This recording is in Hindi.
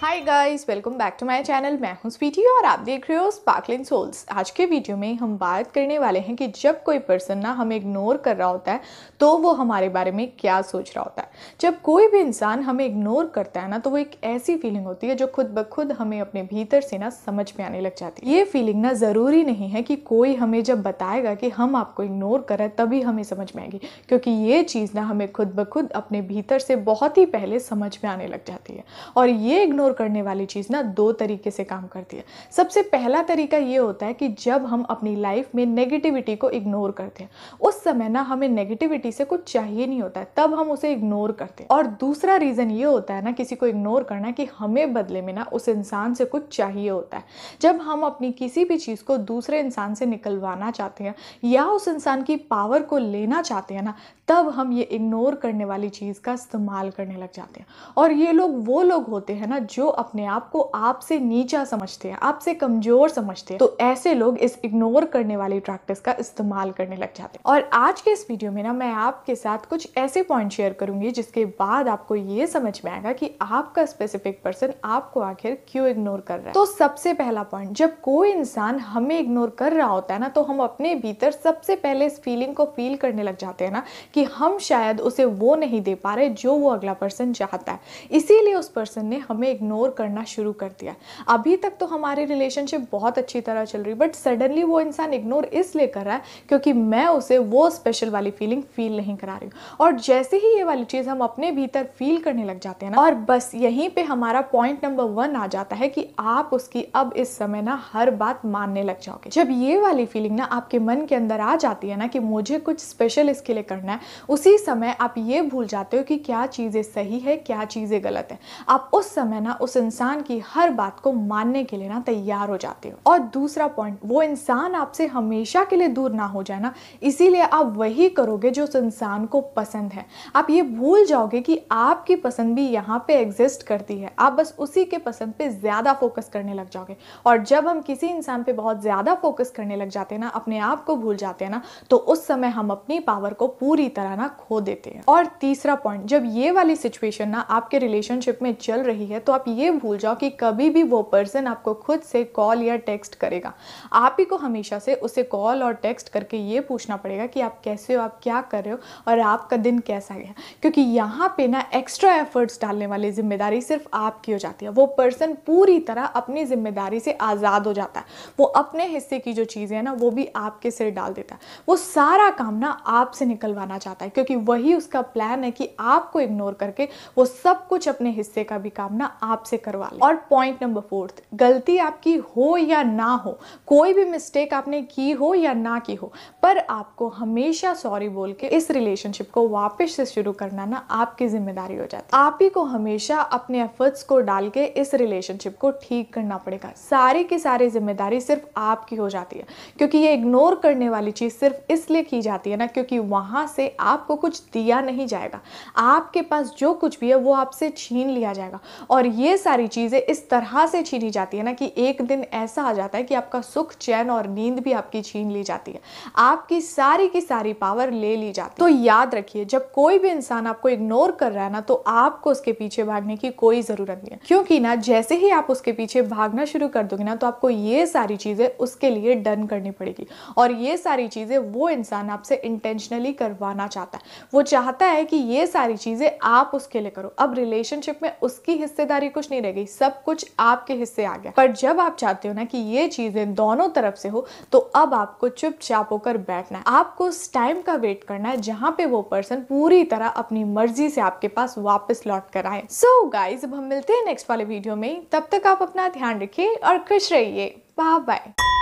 high guys welcome back to my channel मैं हूँ स्वीटी और आप देख रहे हो स्पार्कलिंग सोल्स आज के वीडियो में हम बात करने वाले हैं कि जब कोई पर्सन ना हमें इग्नोर कर रहा होता है तो वो हमारे बारे में क्या सोच रहा होता है जब कोई भी इंसान हमें इग्नोर करता है ना तो वो एक ऐसी फीलिंग होती है जो खुद ब खुद हमें अपने भीतर से ना समझ में आने लग जाती है ये फीलिंग ना ज़रूरी नहीं है कि कोई हमें जब बताएगा कि हम आपको इग्नोर कर रहे तभी हमें समझ में आएगी क्योंकि ये चीज़ ना हमें खुद ब खुद अपने भीतर से बहुत ही पहले समझ में आने लग जाती है और ये इग्नोर इग्नोर करने वाली चीज़ ना दो तरीके से काम करती है सबसे पहला तरीका ये होता है कि जब हम अपनी लाइफ में नेगेटिविटी को इग्नोर करते हैं उस समय ना हमें नेगेटिविटी से कुछ चाहिए नहीं होता है तब हम उसे इग्नोर करते हैं और दूसरा रीज़न ये होता है ना किसी को इग्नोर करना कि हमें बदले में ना उस इंसान से कुछ चाहिए होता है जब हम अपनी किसी भी चीज़ को दूसरे इंसान से निकलवाना चाहते हैं या उस इंसान की पावर को लेना चाहते हैं ना तब हम ये इग्नोर करने वाली चीज़ का इस्तेमाल करने लग जाते हैं और ये लोग वो लोग होते हैं ना जो अपने आप को आपसे नीचा समझते हैं आपसे कमजोर समझते हैं तो ऐसे लोग इस इग्नोर करने वाली प्रैक्टिस का इस्तेमाल करने लग जाते हैं और आज के इस वीडियो में ना मैं आपके साथ कुछ ऐसे पॉइंट शेयर करूंगी जिसके बाद आपको ये समझ में आएगा कि आपका स्पेसिफिक पर्सन आपको आखिर क्यों इग्नोर कर रहा है तो सबसे पहला पॉइंट जब कोई इंसान हमें इग्नोर कर रहा होता है ना तो हम अपने भीतर सबसे पहले इस फीलिंग को फील करने लग जाते हैं ना कि हम शायद उसे वो नहीं दे पा रहे जो वो अगला पर्सन चाहता है इसीलिए उस पर्सन ने हमें इग्नोर करना शुरू कर दिया अभी तक तो हमारी रिलेशनशिप बहुत अच्छी तरह चल रही बट सडनली वो इंसान इग्नोर इसलिए कर रहा है क्योंकि मैं उसे वो स्पेशल वाली फीलिंग फील नहीं करा रही हूँ और जैसे ही ये वाली चीज़ हम अपने भीतर फील करने लग जाते हैं ना और बस यहीं पर हमारा पॉइंट नंबर वन आ जाता है कि आप उसकी अब इस समय ना हर बात मानने लग जाओगे जब ये वाली फीलिंग ना आपके मन के अंदर आ जाती है ना कि मुझे कुछ स्पेशल इसके लिए करना है उसी समय आप ये भूल जाते हो कि क्या चीज़ें सही है क्या चीज़ें गलत है आप उस समय ना ना उस इंसान की हर बात को मानने के लिए ना तैयार हो जाते हो और दूसरा पॉइंट वो इंसान आपसे हमेशा के लिए दूर ना हो जाए ना इसीलिए आप वही करोगे जो उस इंसान को पसंद है आप ये भूल जाओगे कि आपकी पसंद भी यहाँ पे एग्जिस्ट करती है आप बस उसी के पसंद पे ज़्यादा फोकस करने लग जाओगे और जब हम किसी इंसान पे बहुत ज़्यादा फोकस करने लग जाते हैं ना अपने आप को भूल जाते हैं ना तो उस समय हम अपनी पावर को पूरी तरह ना खो देते हैं और तीसरा पॉइंट जब ये वाली सिचुएशन ना आपके रिलेशनशिप में चल रही है तो आप ये भूल जाओ कि कभी भी वो पर्सन आपको खुद से कॉल या टेक्स्ट करेगा आप ही को हमेशा से उसे कॉल और टेक्स्ट करके ये पूछना पड़ेगा कि आप कैसे हो आप क्या कर रहे हो और आपका दिन कैसा गया क्योंकि यहाँ पे ना एक्स्ट्रा एफर्ट्स डालने वाली जिम्मेदारी सिर्फ आपकी हो जाती है वो पर्सन पूरी तरह अपनी जिम्मेदारी से आज़ाद हो जाता है वो अपने हिस्से की जो चीज़ें हैं ना वो भी आपके सिर डाल देता है वो सारा काम ना आपसे निकलवाना चाहता है क्योंकि वही उसका प्लान है कि आपको इग्नोर करके वो सब कुछ अपने हिस्से का भी काम ना आप आपसे करवा लें और पॉइंट नंबर फोर्थ गलती आपकी हो या ना हो कोई भी मिस्टेक आपने की हो या ना की हो पर आपको हमेशा सॉरी बोल के इस रिलेशनशिप को वापस से शुरू करना ना आपकी जिम्मेदारी हो जाती है आप ही को हमेशा अपने एफर्ट्स को डाल के इस रिलेशनशिप को ठीक करना पड़ेगा सारी की सारी जिम्मेदारी सिर्फ आपकी हो जाती है क्योंकि ये इग्नोर करने वाली चीज़ सिर्फ इसलिए की जाती है ना क्योंकि वहां से आपको कुछ दिया नहीं जाएगा आपके पास जो कुछ भी है वो आपसे छीन लिया जाएगा और ये ये सारी चीज़ें इस तरह से छीनी जाती है ना कि एक दिन ऐसा आ जाता है कि आपका सुख चैन और नींद भी आपकी छीन ली जाती है आपकी सारी की सारी पावर ले ली जाती है तो याद रखिए जब कोई भी इंसान आपको इग्नोर कर रहा है ना तो आपको उसके पीछे भागने की कोई ज़रूरत नहीं है क्योंकि ना जैसे ही आप उसके पीछे भागना शुरू कर दोगे ना तो आपको ये सारी चीज़ें उसके लिए डन करनी पड़ेगी और ये सारी चीज़ें वो इंसान आपसे इंटेंशनली करवाना चाहता है वो चाहता है कि ये सारी चीज़ें आप उसके लिए करो अब रिलेशनशिप में उसकी हिस्सेदारी कुछ नहीं रह गई सब कुछ आपके हिस्से आ गया पर जब आप चाहते हो ना कि ये चीजें दोनों तरफ से हो तो अब आपको चुपचाप होकर बैठना है आपको उस टाइम का वेट करना है जहाँ पे वो पर्सन पूरी तरह अपनी मर्जी से आपके पास वापस लौट कर आए सो गाइज अब हम मिलते हैं नेक्स्ट वाले वीडियो में तब तक आप अपना ध्यान रखिए और खुश रहिए बाय बाय